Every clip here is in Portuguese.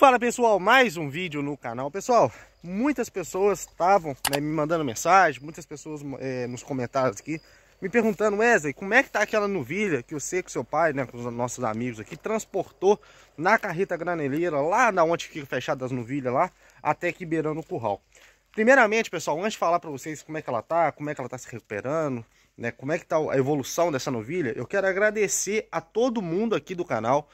Fala pessoal, mais um vídeo no canal. Pessoal, muitas pessoas estavam né, me mandando mensagem, muitas pessoas é, nos comentários aqui, me perguntando, Wesley, como é que tá aquela novilha que você com seu pai, né, com os nossos amigos aqui, transportou na carreta graneleira, lá na onde fica fechada as novilhas lá, até aqui beirando o curral. Primeiramente, pessoal, antes de falar para vocês como é que ela tá, como é que ela tá se recuperando, né, como é que tá a evolução dessa novilha, eu quero agradecer a todo mundo aqui do canal,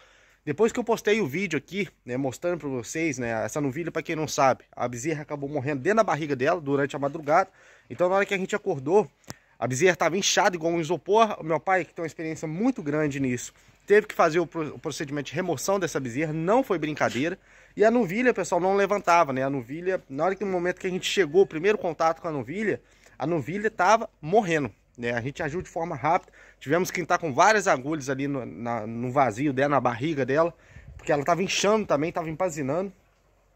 depois que eu postei o vídeo aqui, né, mostrando para vocês, né, essa novilha, para quem não sabe, a bezerra acabou morrendo dentro da barriga dela durante a madrugada. Então na hora que a gente acordou, a bezerra estava inchada igual um isopor. O meu pai, que tem uma experiência muito grande nisso, teve que fazer o procedimento de remoção dessa bezerra, não foi brincadeira. E a novilha, pessoal, não levantava, né? A novilha, na hora que no momento que a gente chegou, o primeiro contato com a novilha, a novilha estava morrendo. Né? A gente agiu de forma rápida. Tivemos que entrar com várias agulhas ali no, na, no vazio dela, na barriga dela, porque ela tava inchando também, tava empazinando.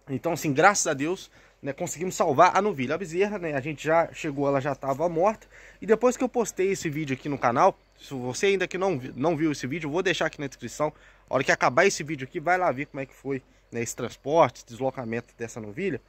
Então, assim, graças a Deus, né, conseguimos salvar a novilha. A bezerra, né, a gente já chegou, ela já estava morta. E depois que eu postei esse vídeo aqui no canal, se você ainda que não, não viu esse vídeo, eu vou deixar aqui na descrição. A hora que acabar esse vídeo aqui, vai lá ver como é que foi né, esse transporte, deslocamento dessa novilha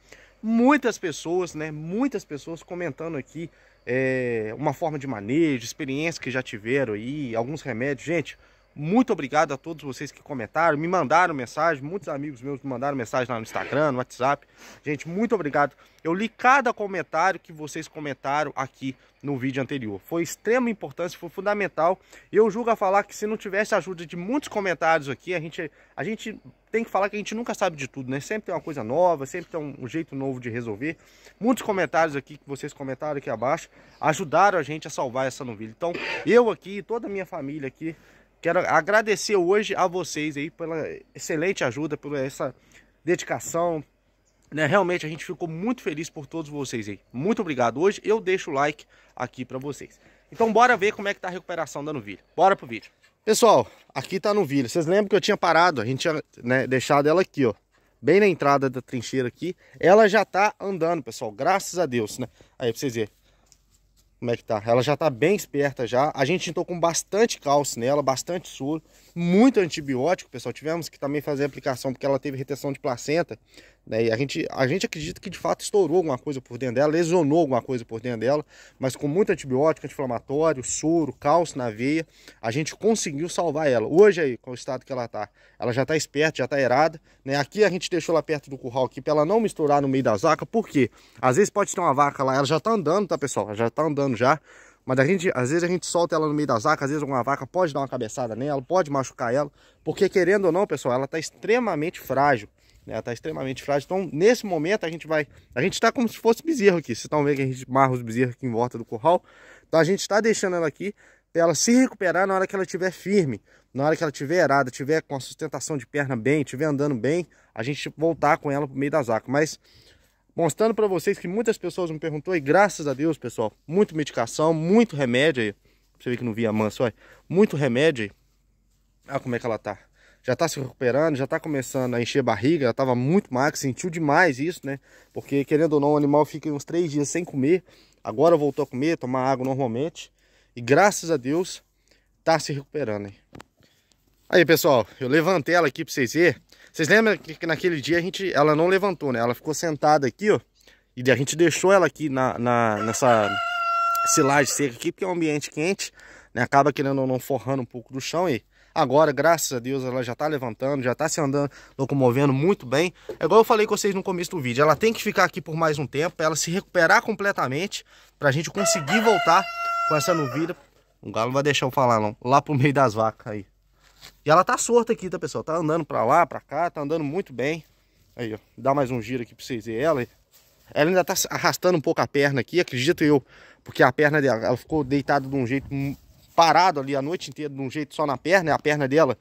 muitas pessoas, né? Muitas pessoas comentando aqui é, uma forma de manejo, experiência que já tiveram aí, alguns remédios. Gente, muito obrigado a todos vocês que comentaram, me mandaram mensagem, muitos amigos meus me mandaram mensagem lá no Instagram, no WhatsApp. Gente, muito obrigado. Eu li cada comentário que vocês comentaram aqui no vídeo anterior. Foi extrema importância, foi fundamental. Eu julgo a falar que se não tivesse a ajuda de muitos comentários aqui, a gente, a gente tem que falar que a gente nunca sabe de tudo, né? Sempre tem uma coisa nova, sempre tem um, um jeito novo de resolver. Muitos comentários aqui que vocês comentaram aqui abaixo ajudaram a gente a salvar essa novilha. Então, eu aqui, toda a minha família aqui, Quero agradecer hoje a vocês aí pela excelente ajuda, por essa dedicação. Né? Realmente a gente ficou muito feliz por todos vocês aí. Muito obrigado. Hoje eu deixo o like aqui para vocês. Então bora ver como é que tá a recuperação da novilha. Bora pro vídeo. Pessoal, aqui tá a novilha. Vocês lembram que eu tinha parado? A gente tinha né, deixado ela aqui, ó. Bem na entrada da trincheira aqui. Ela já tá andando, pessoal. Graças a Deus, né? Aí pra vocês verem como é que tá. Ela já tá bem esperta já. A gente entrou com bastante calço nela, bastante soro muito antibiótico, pessoal. Tivemos que também fazer aplicação porque ela teve retenção de placenta. Né? E a gente, a gente acredita que de fato estourou alguma coisa por dentro dela, lesionou alguma coisa por dentro dela, mas com muito antibiótico, anti-inflamatório, soro, cálcio na veia, a gente conseguiu salvar ela. Hoje aí, com o estado que ela tá, ela já tá esperta, já tá errada, né? Aqui a gente deixou ela perto do curral aqui para ela não misturar no meio das vacas, porque às vezes pode ter uma vaca lá, ela já tá andando, tá pessoal? Ela já tá andando já. Mas a gente, às vezes a gente solta ela no meio das vacas, às vezes alguma vaca pode dar uma cabeçada nela, pode machucar ela, porque querendo ou não, pessoal, ela está extremamente frágil. Né? Ela está extremamente frágil. Então, nesse momento, a gente vai. A gente está como se fosse bezerro aqui. Vocês estão vendo que a gente marra os bezerros aqui em volta do curral. Então, a gente está deixando ela aqui para ela se recuperar na hora que ela estiver firme, na hora que ela estiver erada, estiver com a sustentação de perna bem, estiver andando bem, a gente voltar com ela para o meio das vacas. Mas mostrando para vocês que muitas pessoas me perguntou e graças a Deus, pessoal, muito medicação, muito remédio aí. Você vê que não via manso, olha. Muito remédio aí. Olha como é que ela tá. Já tá se recuperando, já tá começando a encher barriga, ela tava muito magra, sentiu demais isso, né? Porque querendo ou não, o animal fica uns três dias sem comer. Agora voltou a comer, tomar água normalmente. E graças a Deus, tá se recuperando, hein? Aí, pessoal, eu levantei ela aqui pra vocês verem. Vocês lembram que naquele dia a gente, ela não levantou, né? Ela ficou sentada aqui, ó. E a gente deixou ela aqui na, na, nessa silagem seca aqui, porque é um ambiente quente, né? Acaba querendo ou não forrando um pouco do chão e agora, graças a Deus, ela já tá levantando, já tá se andando, locomovendo muito bem. É igual eu falei com vocês no começo do vídeo, ela tem que ficar aqui por mais um tempo, pra ela se recuperar completamente, pra gente conseguir voltar com essa novilha. O galo não vai deixar eu falar não, lá pro meio das vacas aí. E ela tá solta aqui, tá, pessoal? Tá andando pra lá, pra cá, tá andando muito bem. Aí, ó, dá mais um giro aqui pra vocês verem ela. Ela ainda tá arrastando um pouco a perna aqui, acredito eu. Porque a perna dela, ela ficou deitada de um jeito hum, parado ali a noite inteira, de um jeito só na perna. E a perna dela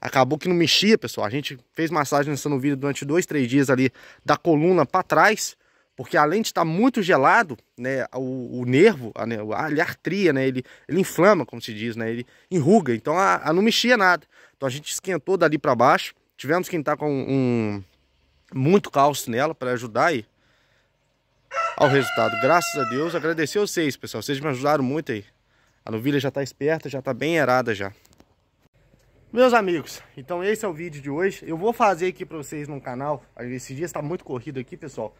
acabou que não mexia, pessoal. A gente fez massagem nessa no vídeo durante dois, três dias ali da coluna pra trás porque além de estar muito gelado, né, o, o nervo, a, né, a, ele artria, né, ele, ele inflama, como se diz, né, ele enruga, então a, a não mexia nada. Então a gente esquentou dali para baixo, tivemos que entrar tá com um, muito cálcio nela para ajudar aí ao resultado. Graças a Deus, agradecer a vocês, pessoal, vocês me ajudaram muito aí. A novilha já está esperta, já está bem erada já. Meus amigos, então esse é o vídeo de hoje. Eu vou fazer aqui para vocês no canal. Esse dia está muito corrido aqui, pessoal.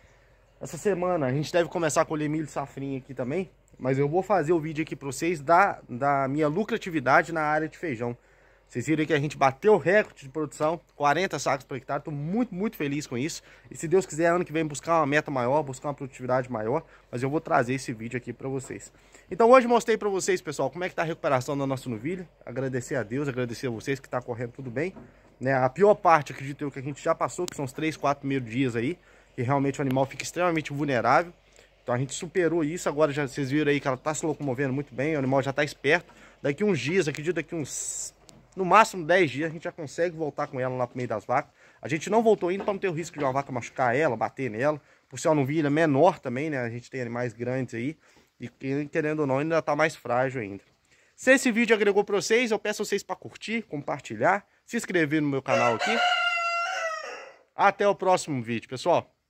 Essa semana a gente deve começar a colher milho e safrinha aqui também. Mas eu vou fazer o vídeo aqui para vocês da, da minha lucratividade na área de feijão. Vocês viram que a gente bateu o recorde de produção, 40 sacos por hectare. Estou muito, muito feliz com isso. E se Deus quiser, ano que vem buscar uma meta maior, buscar uma produtividade maior. Mas eu vou trazer esse vídeo aqui para vocês. Então hoje mostrei para vocês, pessoal, como é que está a recuperação da nossa novilha. Agradecer a Deus, agradecer a vocês que está correndo tudo bem. Né? A pior parte, acredito eu, que a gente já passou, que são os 3, 4 primeiros dias aí e realmente o animal fica extremamente vulnerável. Então a gente superou isso, agora já vocês viram aí que ela está se locomovendo muito bem, o animal já está esperto. Daqui uns dias, acredito daqui uns, no máximo 10 dias, a gente já consegue voltar com ela lá pro meio das vacas. A gente não voltou ainda para então não ter o risco de uma vaca machucar ela, bater nela. Por ser uma vira menor também, né? A gente tem animais grandes aí. E querendo ou não, ainda está mais frágil ainda. Se esse vídeo agregou para vocês, eu peço a vocês para curtir, compartilhar, se inscrever no meu canal aqui. Até o próximo vídeo, pessoal.